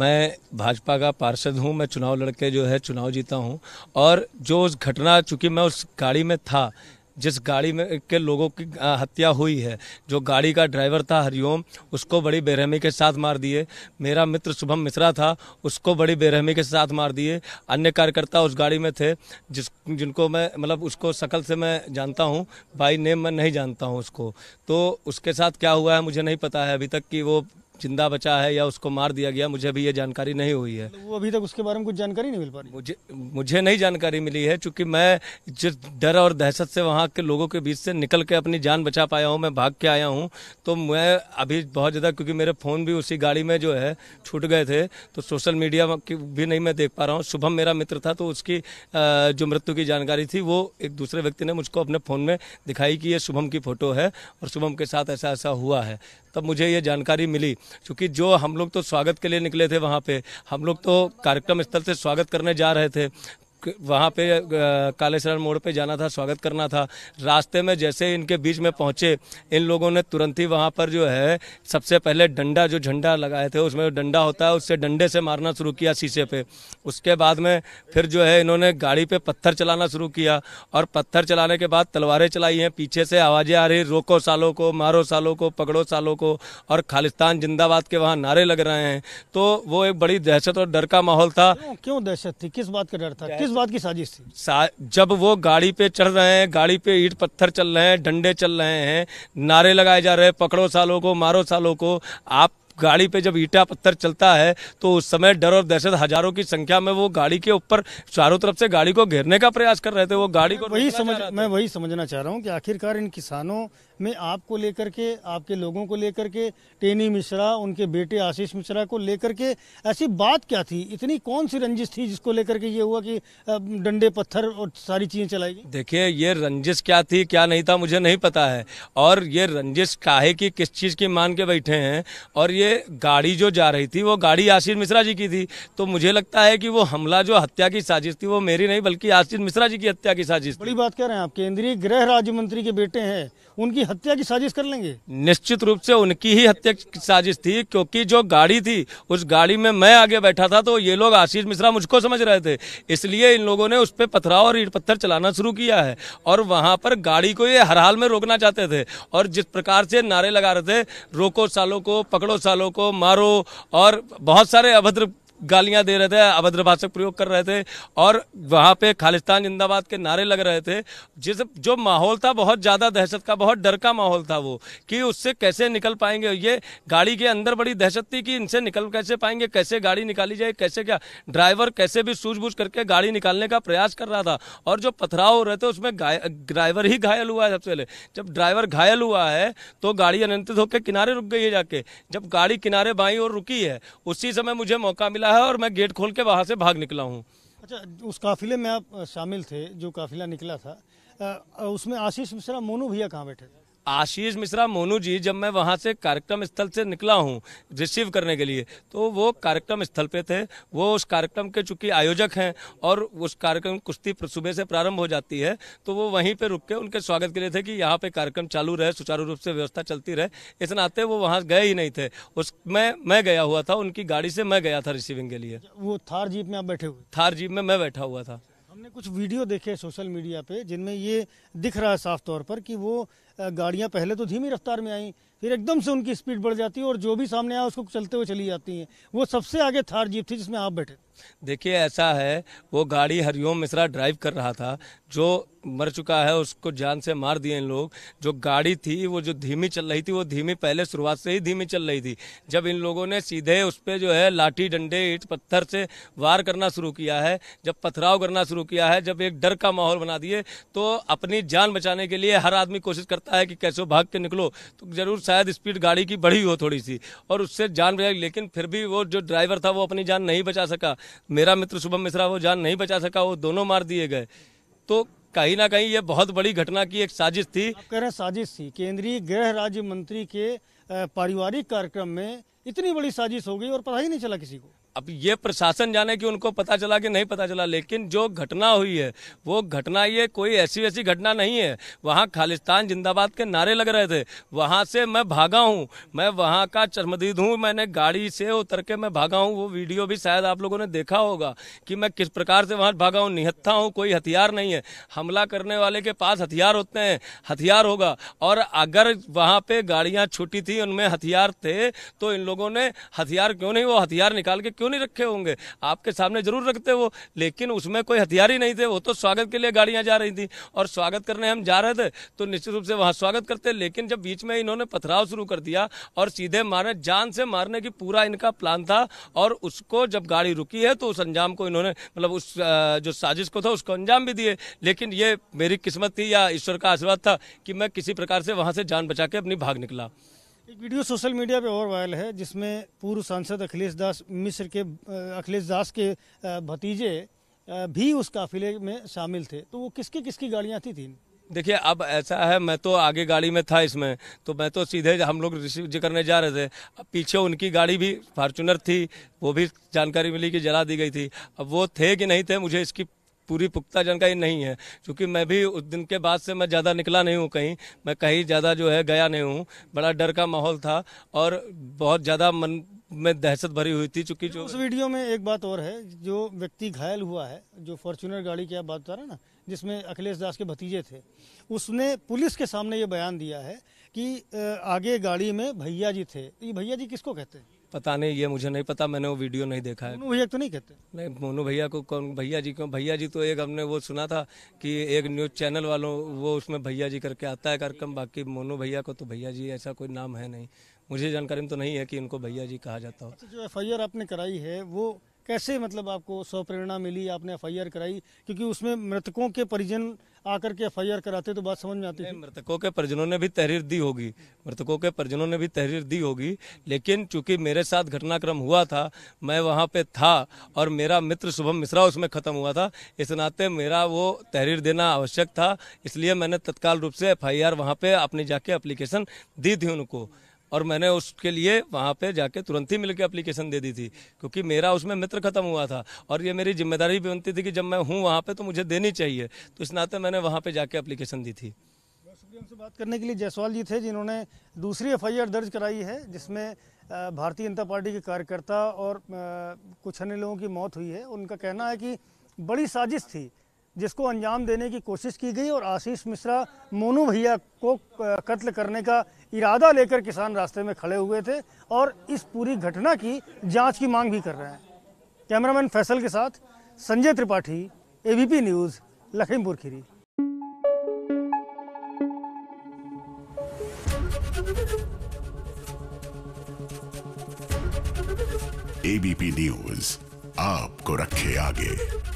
मैं भाजपा का पार्षद हूं मैं चुनाव लड़के जो है चुनाव जीता हूं और जो उस घटना चूंकि मैं उस गाड़ी में था जिस गाड़ी में के लोगों की हत्या हुई है जो गाड़ी का ड्राइवर था हरिओम उसको बड़ी बेरहमी के साथ मार दिए मेरा मित्र शुभम मिश्रा था उसको बड़ी बेरहमी के साथ मार दिए अन्य कार्यकर्ता उस गाड़ी में थे जिस जिनको मैं मतलब उसको सकल से मैं जानता हूँ बाई नेम मैं नहीं जानता हूँ उसको तो उसके साथ क्या हुआ है मुझे नहीं पता है अभी तक कि वो जिंदा बचा है या उसको मार दिया गया मुझे अभी ये जानकारी नहीं हुई है वो अभी तक उसके बारे में कुछ जानकारी नहीं मिल पा रही मुझे मुझे नहीं जानकारी मिली है चूँकि मैं जिस डर और दहशत से वहाँ के लोगों के बीच से निकल के अपनी जान बचा पाया हूँ मैं भाग के आया हूँ तो मैं अभी बहुत ज़्यादा क्योंकि मेरे फ़ोन भी उसी गाड़ी में जो है छूट गए थे तो सोशल मीडिया की भी नहीं मैं देख पा रहा हूँ शुभम मेरा मित्र था तो उसकी जो मृत्यु की जानकारी थी वो एक दूसरे व्यक्ति ने मुझको अपने फ़ोन में दिखाई कि ये शुभम की फ़ोटो है और शुभम के साथ ऐसा ऐसा हुआ है तब मुझे ये जानकारी मिली क्योंकि जो हम लोग तो स्वागत के लिए निकले थे वहाँ पे हम लोग तो कार्यक्रम स्थल से स्वागत करने जा रहे थे वहाँ पे कालेश्वर मोड़ पे जाना था स्वागत करना था रास्ते में जैसे इनके बीच में पहुँचे इन लोगों ने तुरंत ही वहाँ पर जो है सबसे पहले डंडा जो झंडा लगाए थे उसमें जो डंडा होता है उससे डंडे से मारना शुरू किया शीशे पे उसके बाद में फिर जो है इन्होंने गाड़ी पे पत्थर चलाना शुरू किया और पत्थर चलाने के बाद तलवारें चलाई हैं पीछे से आवाज़ें आ रही रोको सालों को मारो सालों को पकड़ो सालों को और खालिस्तान जिंदाबाद के वहाँ नारे लग रहे हैं तो वो एक बड़ी दहशत और डर का माहौल था क्यों दहशत थी किस बात का डर था किस बात की साजिश थी सा, जब वो गाड़ी पे चढ़ रहे हैं गाड़ी पे ईट पत्थर चल रहे हैं डंडे चल रहे हैं नारे लगाए जा रहे हैं पकड़ो सालों को मारो सालों को आप गाड़ी पे जब ईटा पत्थर चलता है तो उस समय डर और दहशत हजारों की संख्या में वो गाड़ी के ऊपर चारों तरफ से गाड़ी को घेरने का प्रयास कर रहे थे वो गाड़ी को वही समझ मैं वही समझना चाह रहा हूँ कि आखिरकार इन किसानों में आपको लेकर के आपके लोगों को लेकर के टेनी मिश्रा उनके बेटे आशीष मिश्रा को लेकर के ऐसी बात क्या थी इतनी कौन सी रंजिश थी जिसको लेकर के ये हुआ कि डंडे पत्थर और सारी चीजें चलाई देखिये देखिए ये रंजिश क्या थी क्या नहीं था मुझे नहीं पता है और ये रंजिश काहे की किस चीज की मान के बैठे हैं और ये ये गाड़ी जो जा रही थी वो गाड़ी आशीष मिश्रा जी की थी तो मुझे लगता है कि वो हमला जो हत्या की साजिश थी वो मेरी नहीं बल्कि आशीष मिश्रा जी की हत्या की साजिश बड़ी बात कह रहे हैं आप केंद्रीय गृह राज्य मंत्री के बेटे हैं उनकी हत्या की साजिश कर लेंगे निश्चित रूप से उनकी ही हत्या की साजिश थी क्योंकि जो गाड़ी थी उस गाड़ी में मैं आगे बैठा था तो ये लोग आशीष मिश्रा मुझको समझ रहे थे इसलिए इन लोगों ने उस पर पथराव और ईट पत्थर चलाना शुरू किया है और वहाँ पर गाड़ी को ये हर हाल में रोकना चाहते थे और जिस प्रकार से नारे लगा रहे थे रोको सालों को पकड़ो सालों वालों को मारो और बहुत सारे अभद्र गालियां दे रहे थे अभद्र भाषा प्रयोग कर रहे थे और वहाँ पे खालिस्तान जिंदाबाद के नारे लग रहे थे जिस जो माहौल था बहुत ज़्यादा दहशत का बहुत डर का माहौल था वो कि उससे कैसे निकल पाएंगे ये गाड़ी के अंदर बड़ी दहशत थी कि इनसे निकल कैसे पाएंगे कैसे गाड़ी निकाली जाए कैसे क्या ड्राइवर कैसे भी सूझबूझ करके गाड़ी निकालने का प्रयास कर रहा था और जो पथराव हो रहे थे उसमें ड्राइवर ही घायल हुआ है सबसे पहले जब ड्राइवर घायल हुआ है तो गाड़ी अनियंत्रित होकर किनारे रुक गई है जाके जब गाड़ी किनारे बाई और रुकी है उसी समय मुझे मौका मिला है और मैं गेट खोल के वहाँ से भाग निकला हूँ अच्छा उस काफिले में आप शामिल थे जो काफिला निकला था उसमें आशीष मिश्रा मोनू भैया कहाँ बैठे थे आशीष मिश्रा मोनू जी जब मैं वहाँ से कार्यक्रम स्थल से निकला हूँ रिसीव करने के लिए तो वो कार्यक्रम स्थल पे थे वो उस कार्यक्रम के चूंकि आयोजक हैं और उस कार्यक्रम कुश्ती सुबह से प्रारंभ हो जाती है तो वो वहीं पे रुक के उनके स्वागत के लिए थे कि यहाँ पे कार्यक्रम चालू रहे सुचारू रूप से व्यवस्था चलती रहे इस नाते वो वहाँ गए ही नहीं थे उसमें मैं गया हुआ था उनकी गाड़ी से मैं गया था रिसीविंग के लिए वो थार जीप में आप बैठे हुए थार जीप में मैं बैठा हुआ था हमने कुछ वीडियो देखे सोशल मीडिया पे जिनमें ये दिख रहा है साफ तौर पर कि वो गाड़ियां पहले तो धीमी रफ्तार में आई फिर एकदम से उनकी स्पीड बढ़ जाती है और जो भी सामने आया उसको चलते हुए चली जाती हैं वो सबसे आगे थार जीप थी जिसमें आप बैठे देखिए ऐसा है वो गाड़ी हरिओम मिश्रा ड्राइव कर रहा था जो मर चुका है उसको जान से मार दिए इन लोग जो गाड़ी थी वो जो धीमी चल रही थी वो धीमी पहले शुरुआत से ही धीमी चल रही थी जब इन लोगों ने सीधे उस पर जो है लाठी डंडे ईट पत्थर से वार करना शुरू किया है जब पथराव करना शुरू किया है जब एक डर का माहौल बना दिए तो अपनी जान बचाने के लिए हर आदमी कोशिश करता है कि कैसे भाग के निकलो तो ज़रूर शायद स्पीड गाड़ी की बढ़ी हो थोड़ी सी और उससे जान बचाई लेकिन फिर भी वो जो ड्राइवर था वो अपनी जान नहीं बचा सका मेरा मित्र शुभम मिश्रा वो जान नहीं बचा सका वो दोनों मार दिए गए तो कहीं ना कहीं ये बहुत बड़ी घटना की एक साजिश थी कह रहे साजिश थी केंद्रीय गृह राज्य मंत्री के पारिवारिक कार्यक्रम में इतनी बड़ी साजिश हो गई और पता ही नहीं चला किसी को अब ये प्रशासन जाने कि उनको पता चला कि नहीं पता चला लेकिन जो घटना हुई है वो घटना ये कोई ऐसी वैसी घटना नहीं है वहाँ खालिस्तान जिंदाबाद के नारे लग रहे थे वहाँ से मैं भागा हूँ मैं वहाँ का चरमदीद हूँ मैंने गाड़ी से उतर के मैं भागा हूँ वो वीडियो भी शायद आप लोगों ने देखा होगा कि मैं किस प्रकार से वहाँ भागा हूँ निहत्था हूँ कोई हथियार नहीं है हमला करने वाले के पास हथियार होते हैं हथियार होगा और अगर वहाँ पर गाड़ियाँ छुटी थी उनमें हथियार थे तो इन लोगों ने हथियार क्यों नहीं वो हथियार निकाल के क्यों नहीं रखे होंगे आपके सामने जरूर रखते वो लेकिन उसमें कोई हथियार ही नहीं थे वो तो स्वागत के लिए गाड़ियां जा रही थी और स्वागत करने हम जा रहे थे तो निश्चित रूप से वहां स्वागत करते लेकिन जब बीच में इन्होंने पथराव शुरू कर दिया और सीधे मारे जान से मारने की पूरा इनका प्लान था और उसको जब गाड़ी रुकी है तो उस अंजाम को इन्होंने मतलब उस जो साजिश को था उसको अंजाम भी दिए लेकिन ये मेरी किस्मत थी या ईश्वर का आशीर्वाद था कि मैं किसी प्रकार से वहां से जान बचा के अपनी भाग निकला एक वीडियो सोशल मीडिया पे और वायरल है जिसमें पूर्व सांसद अखिलेश दास मिश्र के अखिलेश दास के भतीजे भी उस काफिले में शामिल थे तो वो किसकी किसकी गाड़ियाँ थी थी देखिए अब ऐसा है मैं तो आगे गाड़ी में था इसमें तो मैं तो सीधे हम लोग रिसीव करने जा रहे थे अब पीछे उनकी गाड़ी भी फार्चुनर थी वो भी जानकारी मिली कि जला दी गई थी अब वो थे कि नहीं थे मुझे इसकी पूरी पुख्ता जानकारी नहीं है क्योंकि मैं भी उस दिन के बाद से मैं ज़्यादा निकला नहीं हूँ कहीं मैं कहीं ज़्यादा जो है गया नहीं हूँ बड़ा डर का माहौल था और बहुत ज़्यादा मन में दहशत भरी हुई थी चूँकि जो उस वीडियो में एक बात और है जो व्यक्ति घायल हुआ है जो फॉर्चुनर गाड़ी की आप बात कर रहे ना जिसमें अखिलेश दास के भतीजे थे उसने पुलिस के सामने ये बयान दिया है कि आगे गाड़ी में भैया जी थे तो ये भैया जी किसको कहते हैं पता नहीं ये मुझे नहीं पता मैंने वो वीडियो नहीं देखा है भैया तो नहीं कहते नहीं मोनू भैया को कौन भैया जी क्यों भैया जी तो एक हमने वो सुना था कि एक न्यूज़ चैनल वालों वो उसमें भैया जी करके आता है कार्यक्रम बाकी मोनू भैया को तो भैया जी ऐसा कोई नाम है नहीं मुझे जानकारी तो नहीं है कि इनको भैया जी कहा जाता हो अच्छा, जो एफ आपने कराई है वो कैसे मतलब आपको स्वप्रेरणा मिली आपने एफ कराई क्योंकि उसमें मृतकों के परिजन आकर के एफ कराते तो बात समझ में आती है मृतकों के परिजनों ने भी तहरीर दी होगी मृतकों के परिजनों ने भी तहरीर दी होगी लेकिन चूंकि मेरे साथ घटनाक्रम हुआ था मैं वहाँ पे था और मेरा मित्र शुभम मिश्रा उसमें ख़त्म हुआ था इस नाते मेरा वो तहरीर देना आवश्यक था इसलिए मैंने तत्काल रूप से एफ आई आर वहाँ पे अपनी जाके अप्लीकेशन दी थी उनको और मैंने उसके लिए वहाँ पे जाके तुरंत ही मिलकर एप्लीकेशन दे दी थी क्योंकि मेरा उसमें मित्र खत्म हुआ था और ये मेरी जिम्मेदारी भी बनती थी कि जब मैं हूँ वहाँ पे तो मुझे देनी चाहिए तो इस नाते मैंने वहाँ पे जाके एप्लीकेशन दी थी हमसे बात करने के लिए जायसवाल जी थे जिन्होंने दूसरी एफ दर्ज कराई है जिसमें भारतीय जनता पार्टी के कार्यकर्ता और कुछ अन्य लोगों की मौत हुई है उनका कहना है कि बड़ी साजिश थी जिसको अंजाम देने की कोशिश की गई और आशीष मिश्रा मोनू भैया को कत्ल करने का इरादा लेकर किसान रास्ते में खड़े हुए थे और इस पूरी घटना की जांच की मांग भी कर रहे हैं कैमरामैन फैसल के साथ Sanjay Tripathi ABP News Lakhimpur Kheri ABP News आपको रखे आगे